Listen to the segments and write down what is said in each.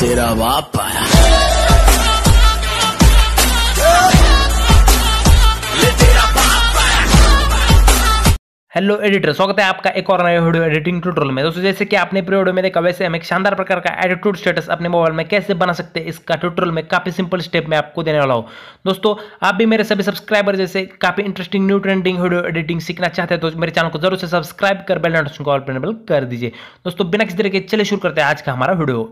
तेरा बाप आया हेलो एडिटर स्वागत है आपका एक और नए वीडियो एडिटिंग ट्यूटोरियल में दोस्तों जैसे कि आपने प्रीवियो में देखा वैसे हम एक शानदार प्रकार का एडिट्यूड स्टेटस अपने मोबाइल में कैसे बना सकते हैं इसका ट्यूटोरियल में काफी सिंपल स्टेप में आपको देने वाला हूँ दोस्तों आप भी मेरे सभी सब्सक्राइबर जैसे काफी interesting new trending video editing सीखना चाहते हैं तो मेरे चैनल को जरूर से सब्सक्राइब कर बेल नोटिफिकेशन को ऑल पर कर दीजिए दोस्तों बिना किसी तरीके चले शुरू करते हैं आज का हमारा वीडियो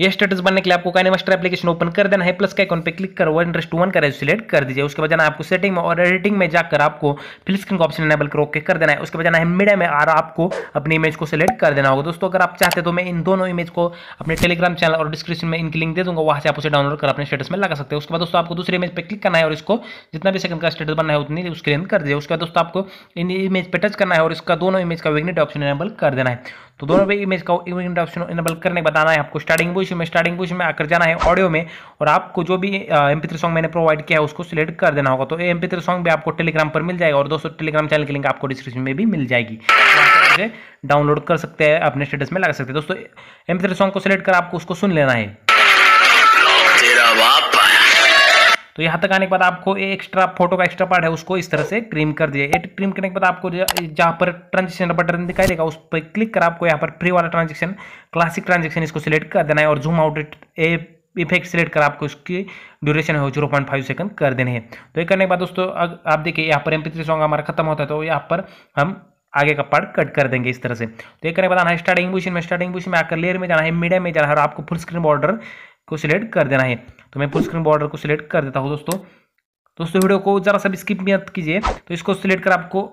ये स्टेटस बनने के लिए आपको कहने मास्टर एप्लीकेशन ओपन कर देना है प्लस का आइकॉन पे क्लिक कर वन इंटरेस्ट वन का सिलेक्ट कर दीजिए उसके बाद जाना आपको सेटिंग में और एडिटिंग में जाकर आपको फिल स्क्रीन का ऑप्शन एनेबल कर ओके कर देना है उसके बाद जाना है मीडिया में और आपको अपनी इमेज को सिलेक्ट कर देना होगा दोस्तों अगर आप चाहते तो मैं इन दोनों इमेज को अपने टेलीग्राम चैनल और डिस्क्रिप्शन में इनकी लिंक दे दूंगा वहाँ से आप उसे डाउनलोड कर अपने स्टेटस में लगा सकते हैं उसके बाद दोस्तों आपको दूसरी इमेज पर क्लिक करना है और इसको जितना भी सेकंड का स्टेटस बनना है उतनी उसके लिए कर दीजिए उसके बाद दोस्तों आपको इन इमेज पर टच करना है और इसका दोनों इमेज का विग्नेट ऑप्शन एनेबल कर देना है तो दोनों पे इमेज का इमेज ऑप्शन इनेबल करने बताना है आपको स्टार्टिंग बुश में स्टार्टिंग बुश में आकर जाना है ऑडियो में और आपको जो भी एम पी सॉन्ग मैंने प्रोवाइड किया है उसको सिलेक्ट कर देना होगा तो एम पी सॉन्ग भी आपको टेलीग्राम पर मिल जाएगा और दोस्तों टेलीग्राम चैनल की लिंक आपको डिस्क्रिप्शन में भी मिल जाएगी डाउनलोड कर सकते हैं अपने स्टेटस में लगा सकते हैं दोस्तों एम पी सॉन्ग को सिलेक्ट कर आपको उसको सुन लेना है तो यहाँ तक आने के बाद आपको एक्स्ट्रा फोटो का एक्स्ट्रा पार्ट है उसको इस तरह से ट्रिम कर दिया क्रीम ट्रिम करने के बाद आपको जहाँ पर ट्रांजेक्शन बटन दिखाई देगा उस पर क्लिक कर आपको यहाँ पर फ्री वाला ट्रांजेक्शन क्लासिक ट्रांजेक्शन इसको सिलेक्ट कर देना है और zoom out a effect select कर आपको उसकी ड्यूरेशन है जीरो पॉइंट फाइव सेकंड कर देने हैं तो ये करने के बाद दोस्तों आप देखिए यहाँ पर एम पी सॉन्ग हमारा खत्म होता है तो यहाँ पर हम आगे का पार्ट कट कर देंगे इस तरह से तो ये करने के बाद आना है स्टार्टिंग पोजिशन में स्टार्टिंग पोजिशन में आकर लेयर में जाना है मीडिया में जाना है और आपको फुल स्क्रीन बॉर्डर को सिलेक्ट कर देना है तो मैं फुल स्क्रीन बॉर्डर को सिलेक्ट कर देता हूँ दोस्तों दोस्तों वीडियो को ज़रा सा स्किप मत कीजिए तो इसको सिलेक्ट कर आपको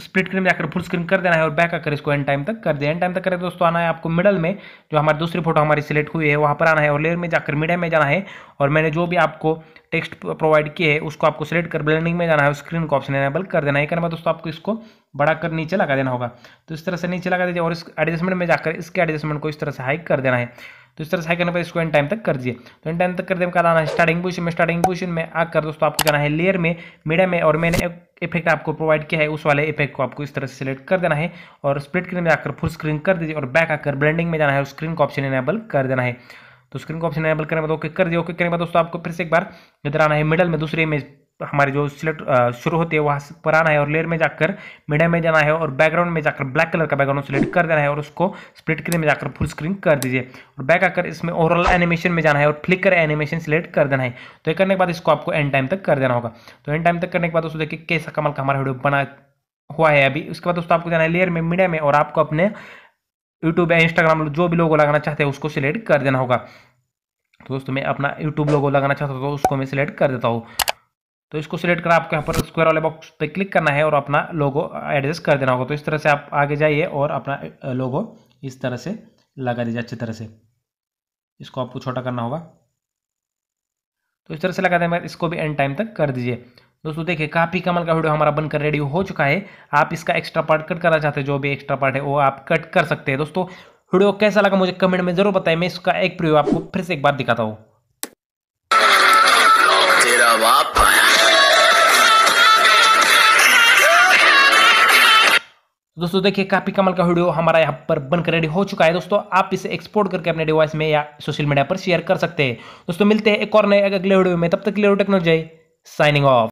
स्प्लिट स्क्रीन में जाकर फुल स्क्रीन कर देना है और बैक आकर इसको एंड टाइम तक कर दे एंड टाइम तक करें दोस्तों आना है आपको मिडल में जो हमारी दूसरी फोटो हमारी सिलेक्ट हुई है वहाँ पर आना है और लेयर में जाकर मीडिया में जाना है और मैंने जो भी आपको टेक्स्ट प्रोवाइड किए है उसको आपको सिलेक्ट कर ब्लेंडिंग में जाना है स्क्रीन को ऑप्शन एनेबल कर देना है करना दोस्तों आपको इसको बड़ा कर नीचे लगा देना होगा तो इस तरह से नीचे लगा दीजिए और इस एडजस्टमेंट में जाकर इसके एडजस्टमेंट को इस तरह से हाइक कर देना है तो इस तरह से करने पर इसको एंड टाइम तक कर दिए तो एंड टाइम तक कर देने क्या आना है स्टार्टिंग पोजिशन में स्टार्टिंग पोजिशन में आकर दोस्तों आपको जाना है लेयर में मीडिया में और मैंने इफेक्ट आपको प्रोवाइड किया है उस वाले इफेक्ट को आपको इस तरह से सिलेक्ट कर देना है और स्प्लिट स्क्रीन में आकर फुल स्क्रीन कर दीजिए और बैक आकर ब्लेंडिंग में जाना है स्क्रीन का ऑप्शन इनेबल कर देना है तो स्क्रीन का ऑप्शन एनेबल करने के बाद ओके कर दिए ओके करने के बाद दोस्तों आपको फिर से एक बार इधर आना है मिडल में दूसरे इमेज हमारे जो सिलेक्ट शुरू होते हैं वहाँ पर आना है और लेयर में जाकर मीडिया में जाना है और बैकग्राउंड में जाकर ब्लैक कलर का बैकग्राउंड सिलेक्ट कर देना है और उसको स्प्लिट स्क्रीन में जाकर फुल स्क्रीन कर दीजिए और बैक आकर इसमें ओवरऑल एनिमेशन में जाना है और फ्लिकर एनिमेशन सिलेक्ट कर देना है तो ये करने के बाद इसको आपको एंड टाइम तक कर देना होगा तो एंड टाइम तक करने के बाद उसको देखिए कैसा कमल का हमारा वीडियो बना हुआ है अभी उसके बाद दोस्तों आपको जाना है लेयर में मीडिया में और आपको अपने यूट्यूब या इंस्टाग्राम जो भी लोगों लगाना चाहते हैं उसको सिलेक्ट कर देना होगा तो दोस्तों मैं अपना यूट्यूब लोगो लगाना चाहता हूँ तो उसको मैं सिलेक्ट कर देता हूँ तो इसको सिलेक्ट कर आपको यहाँ पर स्क्वायर वाले बॉक्स पे क्लिक करना है और अपना लोगो एडजस्ट कर देना होगा तो इस तरह से आप आगे जाइए और अपना लोगो इस तरह से लगा दीजिए अच्छी तरह से इसको आपको छोटा करना होगा तो इस तरह से लगा देना इसको भी एंड टाइम तक कर दीजिए दोस्तों देखिए काफ़ी कमल का वीडियो हमारा बनकर रेडी हो चुका है आप इसका एक्स्ट्रा पार्ट कट करना चाहते हैं जो भी एक्स्ट्रा पार्ट है वो आप कट कर सकते हैं दोस्तों वीडियो कैसा लगा मुझे कमेंट में जरूर बताएं मैं इसका एक प्रयोग आपको फिर से एक बार दिखाता हूँ बाप दोस्तों देखिए काफ़ी कमल का वीडियो हमारा यहाँ पर बनकर रेडी हो चुका है दोस्तों आप इसे एक्सपोर्ट करके अपने डिवाइस में या सोशल मीडिया पर शेयर कर सकते हैं दोस्तों मिलते हैं एक और नए अगले वीडियो में तब तक क्लियर टेक्नोलॉजी साइनिंग ऑफ